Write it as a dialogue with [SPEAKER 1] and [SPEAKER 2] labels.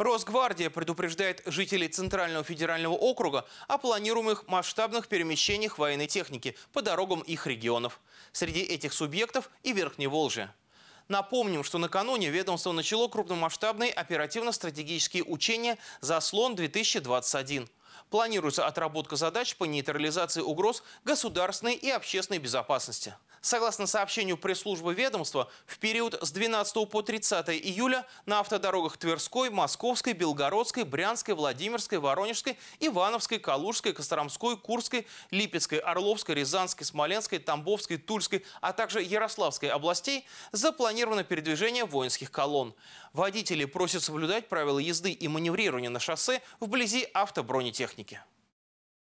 [SPEAKER 1] Росгвардия предупреждает жителей Центрального федерального округа о планируемых масштабных перемещениях военной техники по дорогам их регионов. Среди этих субъектов и Верхневолжье. Напомним, что накануне ведомство начало крупномасштабные оперативно-стратегические учения «Заслон-2021». Планируется отработка задач по нейтрализации угроз государственной и общественной безопасности. Согласно сообщению пресс-службы ведомства, в период с 12 по 30 июля на автодорогах Тверской, Московской, Белгородской, Брянской, Владимирской, Воронежской, Ивановской, Калужской, Костромской, Курской, Липецкой, Орловской, Рязанской, Смоленской, Тамбовской, Тульской, а также Ярославской областей запланировано передвижение воинских колонн. Водители просят соблюдать правила езды и маневрирования на шоссе вблизи автобронетехники техники.